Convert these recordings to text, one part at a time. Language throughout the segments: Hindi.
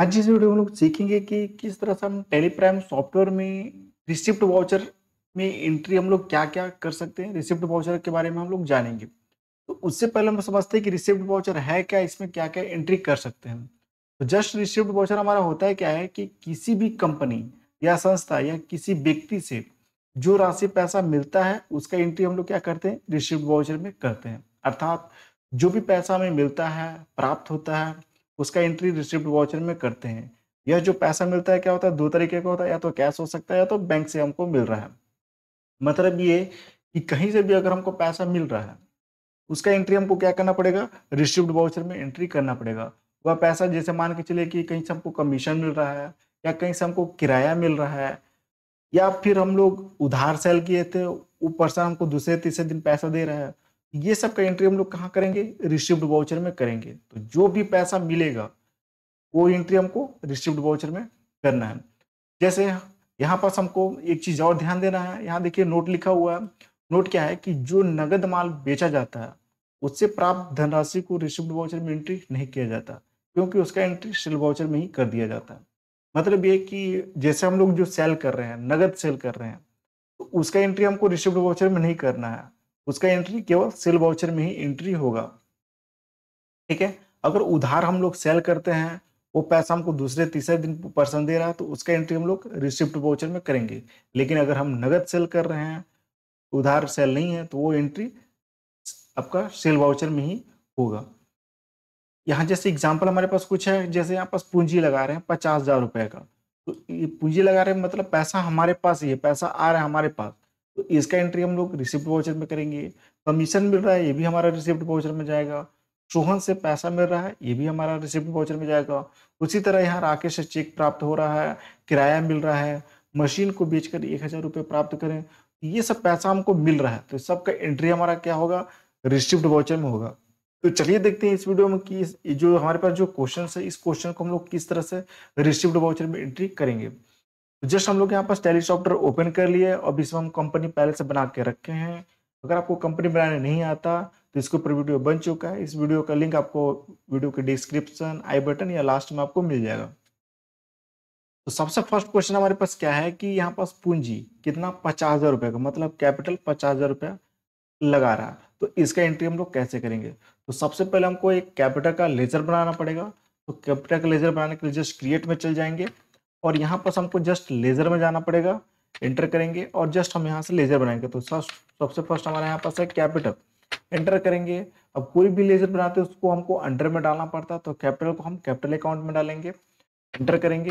आज इस वीडियो में लोग सीखेंगे कि किस तरह से हम टेलीप्राइम सॉफ्टवेयर में रिसिप्ट वाउचर में एंट्री हम लोग क्या क्या कर सकते हैं रिसिप्ट वाउचर के बारे में हम लोग जानेंगे तो उससे पहले हम समझते हैं कि रिसिप्ट वाउचर है क्या इसमें क्या क्या एंट्री कर सकते हैं तो जस्ट रिसिप्ट वाउचर हमारा होता है क्या है कि किसी भी कंपनी या संस्था या किसी व्यक्ति से जो राशि पैसा मिलता है उसका एंट्री हम लोग क्या करते हैं रिसिप्ट वाउचर में करते हैं अर्थात जो भी पैसा हमें मिलता है प्राप्त होता है उसका एंट्री रिसिप्ट वाउचर में करते हैं यह जो पैसा मिलता है क्या होता है दो तरीके का होता है या तो कैश हो सकता है या तो बैंक से हमको मिल रहा है मतलब ये कि कहीं से भी अगर हमको पैसा मिल रहा है उसका एंट्री हमको क्या करना पड़ेगा रिसिप्ट वाउचर में एंट्री करना पड़ेगा वह पैसा जैसे मान के चले कि कहीं से हमको कमीशन मिल रहा है या कहीं से हमको किराया मिल रहा है या फिर हम लोग उधार सेल किए थे वो पर्सन हमको दूसरे तीसरे दिन पैसा दे रहा है ये सब का एंट्री हम लोग कहाँ करेंगे रिसिप्ट वाउचर में करेंगे तो जो भी पैसा मिलेगा वो एंट्री हमको रिसिप्ट वाउचर में करना है जैसे यहाँ पास हमको एक चीज़ और ध्यान देना है यहाँ देखिए नोट लिखा हुआ है नोट क्या है कि जो नगद माल बेचा जाता है उससे प्राप्त धनराशि को रिसिप्ट वाउचर में एंट्री नहीं किया जाता क्योंकि उसका एंट्री सेल वाउचर में ही कर दिया जाता है मतलब ये कि जैसे हम लोग जो सेल कर रहे हैं नगद सेल कर रहे हैं तो उसका एंट्री हमको रिसिप्ट वाउचर में नहीं करना है उसका एंट्री केवल सेल वाउचर में ही एंट्री होगा ठीक है अगर उधार हम लोग सेल करते हैं वो पैसा हमको दूसरे तीसरे दिन पर्सन दे रहा है तो उसका एंट्री हम लोग रिसिप्ट वाउचर में करेंगे लेकिन अगर हम नगद सेल कर रहे हैं उधार सेल नहीं है तो वो एंट्री आपका सेल वाउचर में ही होगा यहाँ जैसे एग्जाम्पल हमारे पास कुछ है जैसे यहाँ पास पूंजी लगा रहे हैं पचास हजार रुपये का तो ये पूंजी लगा रहे हैं मतलब पैसा हमारे पास ही है पैसा आ रहा है हमारे पास तो इसका एंट्री हम लोग रिसिप्ट वाउचर में करेंगे कमीशन मिल रहा है ये भी हमारा रिसिप्ट वाउचर में जाएगा सोहन से पैसा मिल रहा है ये भी हमारा रिसिप्ट वाउचर में जाएगा उसी तरह यहाँ राकेश से चेक प्राप्त हो रहा है किराया मिल रहा है मशीन को बेचकर एक हजार रुपये प्राप्त करें ये सब पैसा हमको मिल रहा है तो सबका एंट्री हमारा क्या होगा रिसिप्ट वाउचर में होगा तो चलिए देखते हैं इस वीडियो में कि जो हमारे पास जो क्वेश्चन है इस क्वेश्चन को हम लोग किस तरह से रिसिप्ट वाउचर में एंट्री करेंगे तो जस्ट हम लोग यहाँ पास टैली सॉफ्टवेयर ओपन कर लिए और इसमें हम कंपनी पहले से बना के रखे हैं अगर आपको कंपनी बनाने नहीं आता तो इसके ऊपर वीडियो बन चुका है इस वीडियो का लिंक आपको वीडियो के डिस्क्रिप्शन आई बटन या लास्ट में आपको मिल जाएगा तो सबसे फर्स्ट क्वेश्चन हमारे पास क्या है कि यहाँ पास पूंजी कितना पचास हजार रुपये का मतलब कैपिटल पचास हजार रुपया लगा रहा है तो इसका एंट्री हम लोग कैसे करेंगे तो सबसे पहले हमको एक कैपिटल का लेजर बनाना पड़ेगा तो कैपिटल का लेजर बनाने के लिए जस्ट क्रिएट में चल जाएंगे और यहाँ पर हमको जस्ट लेजर में जाना पड़ेगा एंटर करेंगे और जस्ट हम यहाँ से लेजर बनाएंगे तो सबसे फर्स्ट हमारे यहाँ पास है कैपिटल एंटर करेंगे अब कोई भी लेजर बनाते हैं उसको हमको अंडर में डालना पड़ता है तो कैपिटल को हम कैपिटल अकाउंट में डालेंगे एंटर करेंगे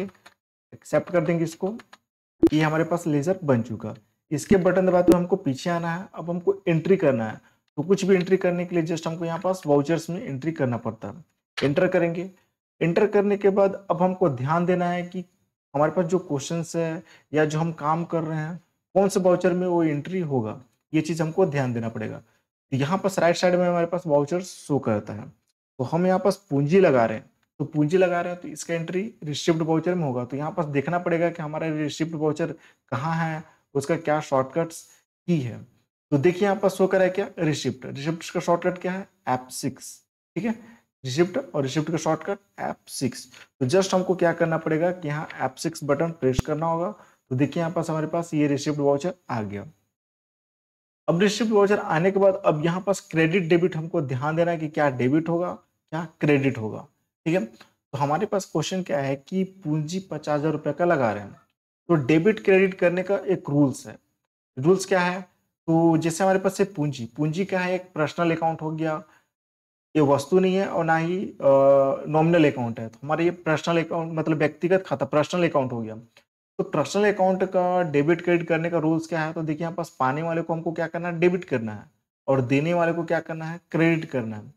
एक्सेप्ट कर देंगे इसको ये हमारे पास लेजर बन चुका इसके बटन दबाते हुए हमको पीछे आना है अब हमको एंट्री करना है तो कुछ भी एंट्री करने के लिए जस्ट हमको यहाँ पास वाउचर्स में एंट्री करना पड़ता है एंटर करेंगे एंटर करने के बाद अब हमको ध्यान देना है कि हमारे पास जो क्वेश्चन है या जो हम काम कर रहे हैं कौन से बाउचर में वो एंट्री होगा ये चीज़ हमको ध्यान देना पड़ेगा तो यहाँ पास राइट साइड में हमारे पास बाउचर शो करता है तो हम यहाँ पास पूंजी लगा रहे हैं तो पूंजी लगा रहे हैं तो इसका एंट्री रिसिप्ट बाउचर में होगा तो यहाँ पास देखना पड़ेगा कि हमारा रिसिप्ट बाउचर कहाँ है उसका क्या शॉर्टकट्स की है तो देखिए यहाँ पास शो करा है क्या रिसिप्ट रिसिप्ट का शॉर्टकट क्या है एप सिक्स ठीक है रिसिप्ट और रिसिप्ट का शॉर्टकट एप सिक्स तो जस्ट हमको क्या करना पड़ेगा कि यहाँ एप सिक्स बटन प्रेस करना होगा तो देखिए यहाँ पास हमारे पास ये रिसिप्ट वाउचर आ गया अब रिसिप्ट वाउचर आने के बाद अब यहाँ पास क्रेडिट डेबिट हमको ध्यान देना है कि क्या डेबिट होगा क्या क्रेडिट होगा ठीक है तो हमारे पास क्वेश्चन क्या है कि पूंजी पचास हजार रुपये का लगा रहे हैं तो डेबिट क्रेडिट करने का एक रूल्स है रूल्स क्या है तो जैसे हमारे पास है पूंजी पूंजी क्या है एक पर्सनल अकाउंट हो गया ये वस्तु नहीं है और ना ही नॉमिनल अकाउंट है तो हमारे ये पर्सनल अकाउंट मतलब व्यक्तिगत खाता पर्सनल अकाउंट हो गया तो पर्सनल अकाउंट का डेबिट क्रेडिट करने का रूल्स क्या है तो देखिए यहाँ पास पाने वाले को हमको क्या करना है डेबिट करना है और देने वाले को क्या करना है क्रेडिट करना है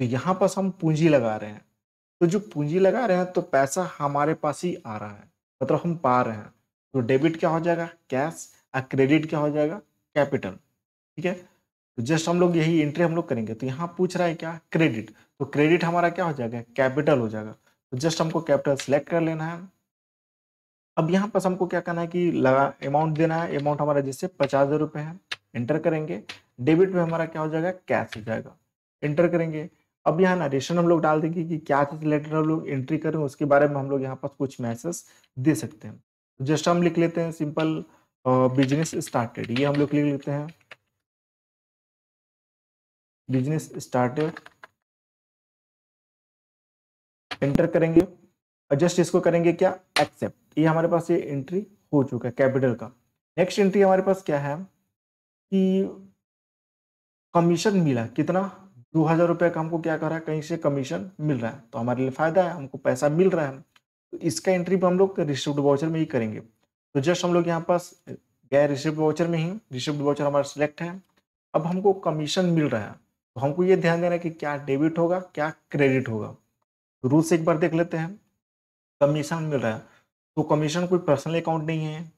तो यहाँ पास हम पूंजी लगा रहे हैं तो जो पूंजी लगा रहे हैं तो पैसा हमारे पास ही आ रहा है मतलब हम पा रहे हैं तो डेबिट क्या हो जाएगा कैश और क्रेडिट क्या हो जाएगा कैपिटल ठीक है तो जस्ट हम लोग यही एंट्री हम लोग करेंगे तो यहाँ पूछ रहा है क्या क्रेडिट तो क्रेडिट हमारा क्या हो जाएगा कैपिटल हो जाएगा तो जस्ट हमको कैपिटल सेलेक्ट कर लेना है अब यहाँ पर हमको क्या करना है कि लगा अमाउंट देना है अमाउंट हमारा जैसे पचास हज़ार रुपये है इंटर करेंगे डेबिट में हमारा क्या हो जाएगा कैश हो जाएगा इंटर करेंगे अब यहाँ नरेशन हम लोग डाल देंगे कि क्या लेटर हम लोग एंट्री करें उसके बारे में हम लोग यहाँ पर कुछ मैसेज दे सकते हैं तो जस्ट हम लिख लेते हैं सिंपल बिजनेस स्टार्टेड ये हम लोग लिख लेते हैं बिजनेस स्टार्टेड एंटर करेंगे और जस्ट इसको करेंगे क्या एक्सेप्ट ये हमारे पास ये एंट्री हो चुका है कैपिटल का नेक्स्ट एंट्री हमारे पास क्या है कि कमीशन मिला कितना दो हज़ार रुपये का हमको क्या कर रहा है कहीं से कमीशन मिल रहा है तो हमारे लिए फ़ायदा है हमको पैसा मिल रहा है तो इसका एंट्री भी हम लोग रिसिप्ट वाउचर में ही करेंगे तो जस्ट हम लोग यहाँ पास गए रिसिप्ट वाउचर में ही रिसिप्ट वाउचर हमारा सिलेक्ट है अब हमको कमीशन मिल रहा है तो हमको ये ध्यान देना है कि क्या डेबिट होगा क्या क्रेडिट होगा रूल्स एक बार देख लेते हैं कमीशन मिल रहा है तो कमीशन कोई पर्सनल अकाउंट नहीं है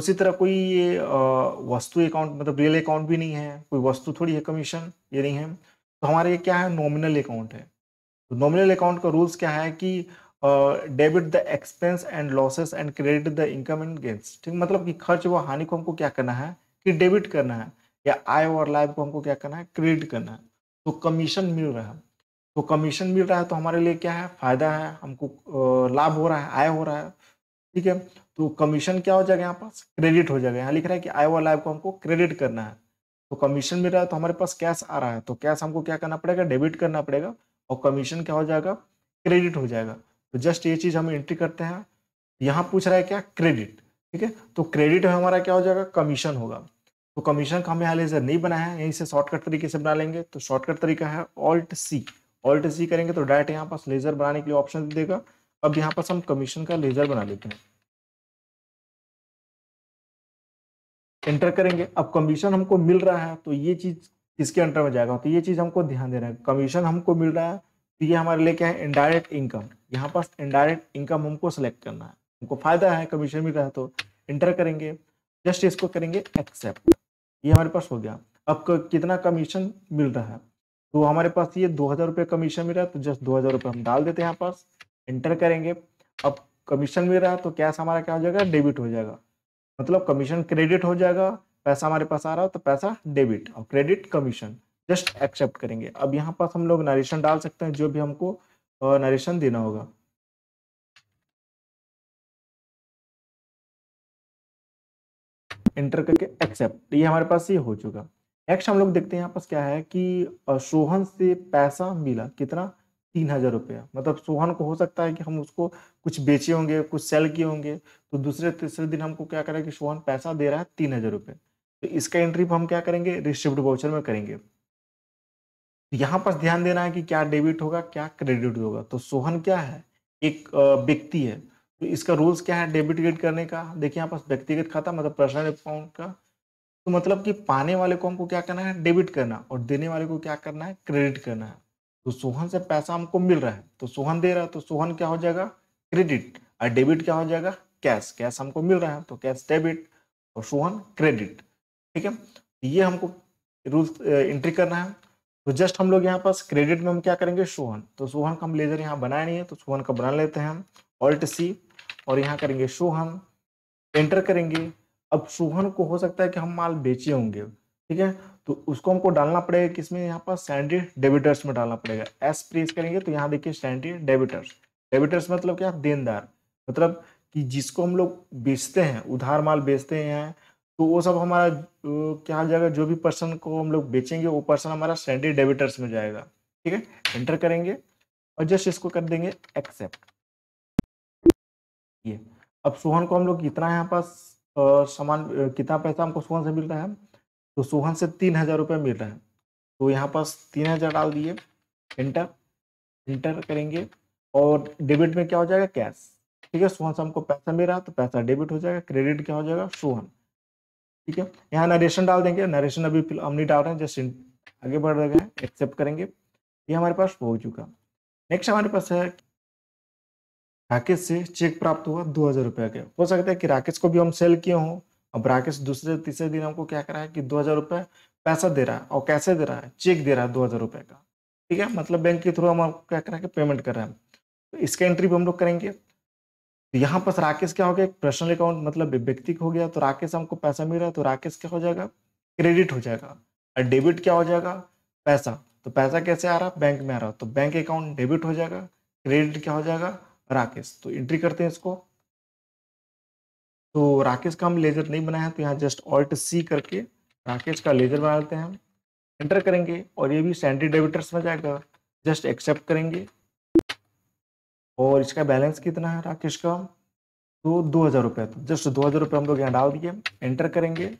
उसी तरह कोई ये वस्तु अकाउंट मतलब रियल अकाउंट भी नहीं है कोई वस्तु थोड़ी है कमीशन ये नहीं है तो हमारे ये क्या है नॉमिनल अकाउंट है तो नॉमिनल अकाउंट का रूल्स क्या है कि debit the expense and losses and credit the income and gains ठीक मतलब कि खर्च व हानि को हमको क्या करना है कि डेबिट करना है या आय और लाइव को हमको क्या करना है क्रेडिट करना है तो कमीशन मिल रहा है तो कमीशन मिल रहा है तो हमारे लिए क्या है फायदा है हमको लाभ हो रहा है आय हो रहा है ठीक है तो कमीशन क्या हो जाएगा यहाँ पास क्रेडिट हो जाएगा यहाँ लिख रहा है कि आय वाला लाभ को हमको क्रेडिट करना है तो कमीशन मिल रहा है तो हमारे पास कैश आ रहा है तो कैश हमको क्या करना पड़ेगा डेबिट करना पड़ेगा और कमीशन क्या हो जाएगा क्रेडिट हो जाएगा तो जस्ट ये चीज़ हम एंट्री करते हैं यहाँ पूछ रहा है क्या क्रेडिट ठीक है तो क्रेडिट हमारा क्या हो जाएगा कमीशन होगा तो कमीशन का हमें लेजर नहीं बनाया है यहीं से शॉर्टकट तरीके से बना लेंगे तो शॉर्टकट तरीका है ऑल्ट सी ऑल्ट सी करेंगे तो डायरेक्ट यहाँ पास लेजर बनाने के लिए ऑप्शन देगा अब यहाँ पास हम कमीशन का लेजर बना लेते हैं एंटर करेंगे अब कमीशन हमको मिल रहा है तो ये चीज किसके अंडर में जाएगा तो ये चीज हमको ध्यान देना है कमीशन हमको मिल रहा है तो ये हमारे लिए क्या है इनडायरेक्ट इनकम यहाँ पास इनडायरेक्ट इनकम हमको सेलेक्ट करना है हमको फायदा है कमीशन मिल रहा है तो एंटर करेंगे जस्ट इसको करेंगे एक्सेप्ट ये हमारे पास हो गया अब कितना कमीशन मिल रहा है तो हमारे पास ये दो हज़ार रुपये कमीशन मिल रहा है तो जस्ट दो हज़ार रुपये हम डाल देते हैं यहाँ पास एंटर करेंगे अब कमीशन मिल रहा है तो कैश हमारा क्या हो जाएगा डेबिट हो जाएगा मतलब कमीशन क्रेडिट हो जाएगा पैसा हमारे पास आ रहा हो तो पैसा डेबिट और क्रेडिट कमीशन जस्ट एक्सेप्ट करेंगे अब यहाँ पास हम लोग नरेशन डाल सकते हैं जो भी हमको नरेशन देना होगा एंटर करके एक्सेप्ट तो ये हमारे पास ये हो चुका नेक्स्ट हम लोग देखते हैं यहाँ पास क्या है कि सोहन से पैसा मिला कितना तीन हजार रुपया मतलब सोहन को हो सकता है कि हम उसको कुछ बेचे होंगे कुछ सेल किए होंगे तो दूसरे तीसरे दिन हमको क्या करें कि सोहन पैसा दे रहा है तीन हजार रुपये तो इसका एंट्री हम क्या करेंगे रिसिप्ट वाउचर में करेंगे तो यहाँ पर ध्यान देना है कि क्या डेबिट होगा क्या क्रेडिट होगा तो सोहन क्या है एक व्यक्ति है इसका रूल्स क्या है डेबिट क्रेडिट करने का देखिए यहाँ पास व्यक्तिगत खाता मतलब पर्सनल अकाउंट का तो मतलब कि पाने वाले को हमको क्या करना है डेबिट करना और देने वाले को क्या करना है क्रेडिट करना है तो सोहन से पैसा हमको मिल रहा है तो सोहन दे रहा है तो सोहन क्या हो जाएगा क्रेडिट और डेबिट क्या हो जाएगा कैश कैश हमको मिल रहा है तो कैश डेबिट और सोहन क्रेडिट ठीक है ये हमको रूल्स एंट्री करना है तो जस्ट हम लोग यहाँ पास क्रेडिट में हम क्या करेंगे सोहन तो सोहन का हम लेजर यहाँ बनाया नहीं है तो सोहन का बना लेते हैं ऑल्ट सी और यहाँ करेंगे सोहन एंटर करेंगे अब सोहन को हो सकता है कि हम माल बेचे होंगे ठीक है तो उसको हमको डालना पड़ेगा किसमें यहाँ पर सैंडी डेबिटर्स में डालना पड़ेगा एस प्रेस करेंगे तो यहाँ देखिए सैंडी डेबिटर्स डेबिटर्स मतलब क्या देनदार मतलब कि जिसको हम लोग बेचते हैं उधार माल बेचते हैं तो वो सब हमारा क्या जाएगा जो भी पर्सन को हम लोग बेचेंगे वो पर्सन हमारा सैंडी डेबिटर्स में जाएगा ठीक है एंटर करेंगे और जस्ट इसको कर देंगे एक्सेप्ट ये अब सोहन को हम लोग कितना यहाँ पास सामान कितना पैसा हमको सोहन से मिल रहा है तो सोहन से तीन हजार रुपये मिल रहा है तो यहाँ पास तीन हजार डाल दिए एंटर एंटर करेंगे और डेबिट में क्या हो जाएगा कैश ठीक है सोहन से हमको पैसा मिल रहा है तो पैसा डेबिट हो जाएगा क्रेडिट क्या हो जाएगा सोहन ठीक है यहाँ नरेशन डाल देंगे नरेशन अभी हम नहीं डाल रहे हैं जैसे आगे बढ़ रहे हैं एक्सेप्ट करेंगे ये हमारे पास हो चुका नेक्स्ट हमारे पास है राकेश से चेक प्राप्त हुआ दो हजार रुपये के हो सकता है कि राकेश को भी हम सेल किए हों अब राकेश दूसरे तीसरे दिन हमको क्या करा है कि दो हजार रुपये पैसा दे रहा है और कैसे दे रहा है चेक दे रहा है दो हजार रुपये का ठीक है मतलब बैंक के थ्रू हम आपको क्या करा है कि पेमेंट कर रहे हैं तो इसका एंट्री भी हम लोग करेंगे तो यहाँ पर राकेश क्या हो गया पर्सनल अकाउंट मतलब व्यक्ति हो गया तो राकेश हमको पैसा मिल रहा है तो राकेश क्या हो जाएगा क्रेडिट हो जाएगा और डेबिट क्या हो जाएगा पैसा तो पैसा कैसे आ रहा बैंक में आ रहा तो बैंक अकाउंट डेबिट हो जाएगा क्रेडिट क्या हो जाएगा राकेश तो एंट्री करते हैं इसको तो राकेश का हम लेजर नहीं बनाया तो यहाँ जस्ट ऑल्ट सी करके राकेश का लेजर बना लेते हैं हम एंटर करेंगे और ये भी सैंड्री डेबिटर्स में जाएगा जस्ट एक्सेप्ट करेंगे और इसका बैलेंस कितना है राकेश का तो दो हज़ार रुपये तो जस्ट दो हज़ार रुपये हम लोग यहाँ डाल दिए एंटर करेंगे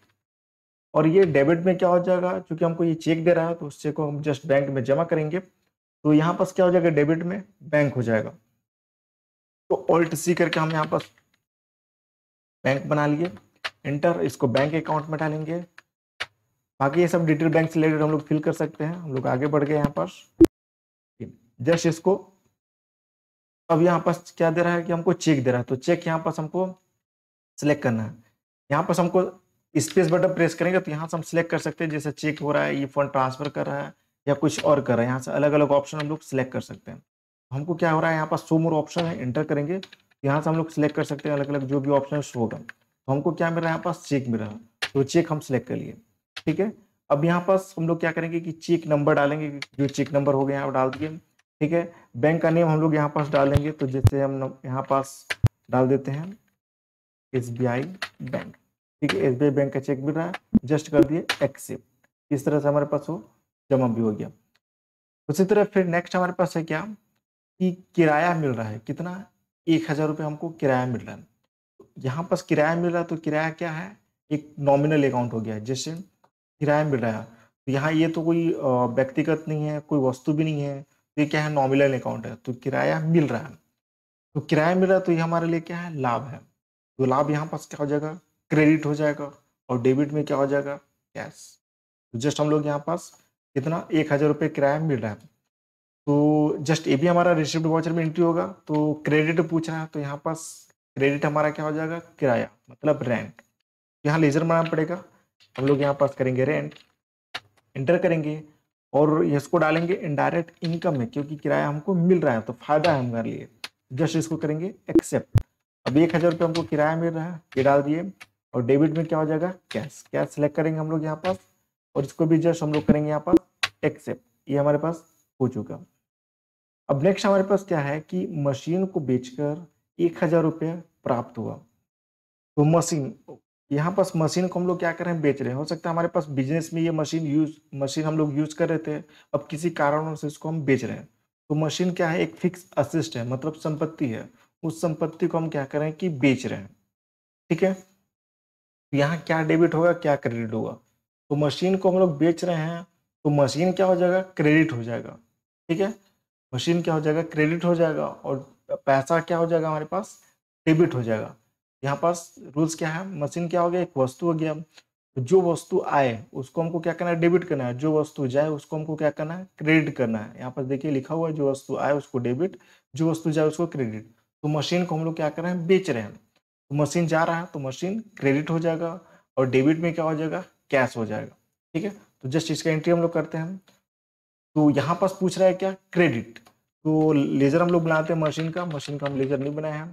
और ये डेबिट में क्या हो जाएगा क्योंकि हमको ये चेक दे रहा है तो उस चेक को हम जस्ट बैंक में जमा करेंगे तो यहाँ पास क्या हो जाएगा डेबिट में बैंक हो जाएगा तो ऑल्ट सी करके हम यहाँ पर बैंक बना लिए एंटर इसको बैंक अकाउंट में डालेंगे बाकी ये सब डिटेल बैंक से रिलेटेड हम लोग फिल कर सकते हैं हम लोग आगे बढ़ गए यहाँ पर जस्ट इसको अब यहाँ पास क्या दे रहा है कि हमको चेक दे रहा है तो चेक यहाँ पास हमको सिलेक्ट करना है यहाँ पास हमको स्पेस बटन प्रेस करेंगे तो यहाँ से हम सिलेक्ट कर सकते हैं जैसे चेक हो रहा है ये फंड ट्रांसफर कर रहा है या कुछ और कर रहा है यहाँ से अलग अलग ऑप्शन हम लोग सिलेक्ट कर सकते हैं हमको क्या हो रहा है यहाँ पास सो मोर ऑप्शन है एंटर करेंगे यहाँ से हम लोग सिलेक्ट कर सकते हैं अलग अलग जो भी ऑप्शन शो होगा तो हमको क्या मिल रहा है यहाँ पास चेक मिल रहा है तो चेक हम सिलेक्ट कर लिए ठीक है अब यहाँ पास हम लोग क्या करेंगे कि चेक नंबर डालेंगे जो चेक नंबर हो गया यहाँ पर डाल दिए ठीक है बैंक का नेम हम लोग यहाँ पास डालेंगे तो जैसे हम यहाँ पास डाल देते हैं एस बैंक ठीक है एस बैंक का चेक मिल रहा है जस्ट कर दिए एक्सेप्ट इस तरह से हमारे पास वो जमा भी हो गया उसी तरह फिर नेक्स्ट हमारे पास है क्या कि किराया मिल रहा है कितना एक हज़ार रुपये हमको किराया मिल रहा है यहाँ पास किराया मिल रहा है तो किराया क्या है एक नॉमिनल अकाउंट हो गया है जैसे किराया मिल रहा है तो यहाँ ये तो कोई व्यक्तिगत नहीं है कोई वस्तु भी नहीं है तो ये क्या है नॉमिनल अकाउंट है तो किराया मिल रहा है तो किराया मिल रहा है तो ये हमारे लिए क्या है लाभ है तो लाभ यहाँ पास क्या हो जाएगा क्रेडिट हो जाएगा और डेबिट में क्या हो जाएगा कैश तो जस्ट हम लोग यहाँ पास कितना एक हज़ार रुपये किराया मिल रहा है तो जस्ट ए भी हमारा रिसिप्ट वाउचर में एंट्री होगा तो क्रेडिट पूछ रहा है तो यहाँ पास क्रेडिट हमारा क्या हो जाएगा किराया मतलब रेंट यहाँ लेजर बनाना पड़ेगा हम लोग यहाँ पास करेंगे रेंट इंटर करेंगे और इसको डालेंगे इनडायरेक्ट इनकम में क्योंकि किराया हमको मिल रहा है तो फायदा है हमारे लिए जस्ट इसको करेंगे एक्सेप्ट अब एक हज़ार रुपये हमको किराया मिल रहा है ये डाल दिए और डेबिट में क्या हो जाएगा कैश कैश सेलेक्ट करेंगे हम लोग यहाँ पास और इसको भी जस्ट हम लोग करेंगे यहाँ पास एक्सेप्ट ये हमारे पास हो चुका अब नेक्स्ट हमारे पास क्या है कि मशीन को बेचकर एक हजार रुपये प्राप्त हुआ तो मशीन यहाँ पास मशीन को हम लोग क्या कर रहे हैं बेच रहे हैं हो सकता है हमारे पास बिजनेस में ये मशीन यूज मशीन हम लोग यूज कर रहे थे अब किसी कारणों से इसको हम बेच रहे हैं तो मशीन क्या है एक फिक्स असिस्ट है मतलब संपत्ति है उस संपत्ति को हम क्या कर रहे हैं कि बेच रहे हैं ठीक है तो यहाँ क्या डेबिट होगा क्या क्रेडिट होगा तो मशीन को हम लोग बेच रहे हैं तो मशीन क्या हो जाएगा क्रेडिट हो जाएगा ठीक है मशीन क्या हो जाएगा क्रेडिट हो जाएगा और पैसा क्या हो जाएगा हमारे पास डेबिट हो जाएगा यहाँ पास रूल्स क्या है मशीन क्या हो गया एक वस्तु हो गया तो जो वस्तु आए उसको हमको क्या करना है डेबिट करना है जो वस्तु जाए उसको हमको क्या करना है क्रेडिट करना है यहाँ पर देखिए लिखा हुआ है जो वस्तु आए उसको डेबिट जो वस्तु जाए उसको क्रेडिट तो मशीन को हम लोग क्या कर रहे हैं बेच रहे हैं तो मशीन जा रहा है तो मशीन क्रेडिट हो जाएगा और डेबिट में क्या हो जाएगा कैश हो जाएगा ठीक है तो जस्ट इसका एंट्री हम लोग करते हैं तो यहाँ पास पूछ रहा है क्या क्रेडिट तो लेजर हम लोग बनाते हैं मशीन का मशीन का हम लेजर नहीं बनाए हैं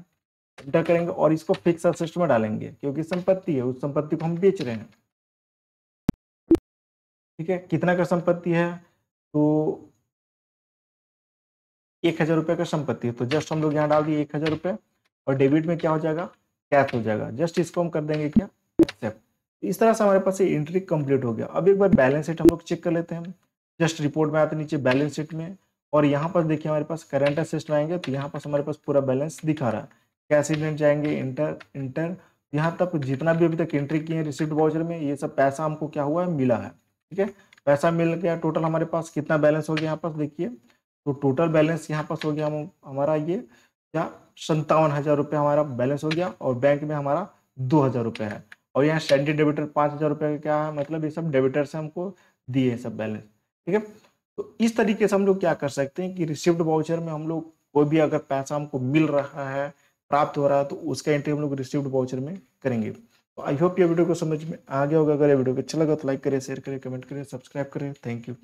इंटर करेंगे और इसको फिक्स असिस्ट में डालेंगे क्योंकि संपत्ति है उस संपत्ति को हम बेच रहे हैं ठीक है कितना का संपत्ति है तो एक हजार रुपये का संपत्ति है तो जस्ट हम लोग यहाँ डाल दिए एक हजार रुपये और डेबिट में क्या हो जाएगा कैश हो जाएगा जस्ट इसको हम कर देंगे क्या एक्सेप्ट इस तरह से हमारे पास एंट्री कंप्लीट हो गया अब एक बार बैलेंस शीट हम लोग चेक कर लेते हैं जस्ट रिपोर्ट में आते नीचे बैलेंस शीट में और यहाँ पर देखिए हमारे पास करंट असेस्ट आएंगे तो यहाँ पास हमारे पास पूरा बैलेंस दिखा रहा है कैश इवेंट जाएंगे इंटर इंटर यहाँ तक जितना भी अभी तक एंट्री किए हैं रिसिप्ट वाउचर में ये सब पैसा हमको क्या हुआ है मिला है ठीक है पैसा मिल गया टोटल हमारे पास कितना बैलेंस हो गया यहाँ पास देखिए तो टोटल बैलेंस यहाँ पास हो गया हम हमारा ये क्या संतावन हज़ार रुपये हमारा बैलेंस हो गया और बैंक में हमारा दो हज़ार रुपये है और यहाँ स्टैंडर्ड डेबिटर पाँच हज़ार रुपये का क्या है मतलब ये सब डेबिटर से हमको दिए सब बैलेंस ठीक है तो इस तरीके से हम लोग क्या कर सकते हैं कि रिसिप्ट वाउचर में हम लोग कोई भी अगर पैसा हमको मिल रहा है प्राप्त हो रहा है तो उसका एंट्री हम लोग रिसिप्ट वाउचर में करेंगे तो आई होप ये वीडियो को समझ में आ गया होगा अगर ये वीडियो को अच्छा लगा तो लाइक करें शेयर करें कमेंट करें सब्सक्राइब करें थैंक यू